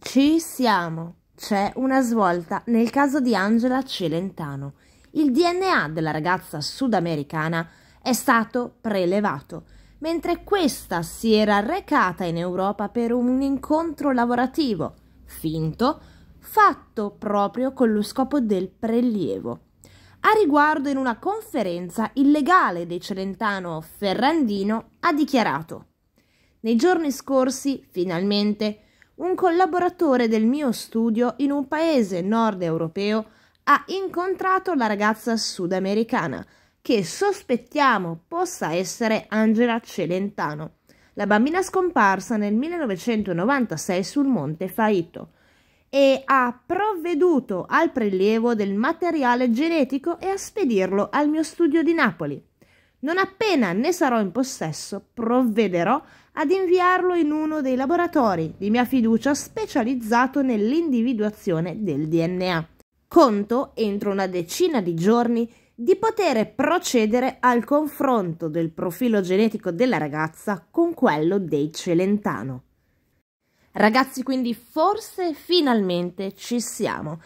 Ci siamo! C'è una svolta nel caso di Angela Celentano. Il DNA della ragazza sudamericana è stato prelevato, mentre questa si era recata in Europa per un incontro lavorativo, finto, fatto proprio con lo scopo del prelievo. A riguardo in una conferenza il legale dei Celentano Ferrandino ha dichiarato Nei giorni scorsi, finalmente, un collaboratore del mio studio in un paese nord europeo ha incontrato la ragazza sudamericana che sospettiamo possa essere Angela Celentano, la bambina scomparsa nel 1996 sul monte Faito e ha provveduto al prelievo del materiale genetico e a spedirlo al mio studio di Napoli. Non appena ne sarò in possesso, provvederò ad inviarlo in uno dei laboratori di mia fiducia specializzato nell'individuazione del DNA. Conto entro una decina di giorni di poter procedere al confronto del profilo genetico della ragazza con quello dei Celentano. Ragazzi, quindi forse finalmente ci siamo.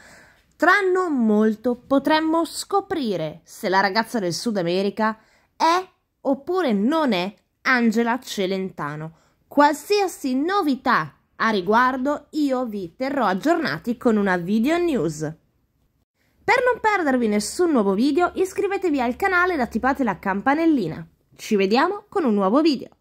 Tra non molto potremmo scoprire se la ragazza del Sud America è oppure non è Angela Celentano. Qualsiasi novità a riguardo io vi terrò aggiornati con una video news. Per non perdervi nessun nuovo video iscrivetevi al canale ed attivate la campanellina. Ci vediamo con un nuovo video.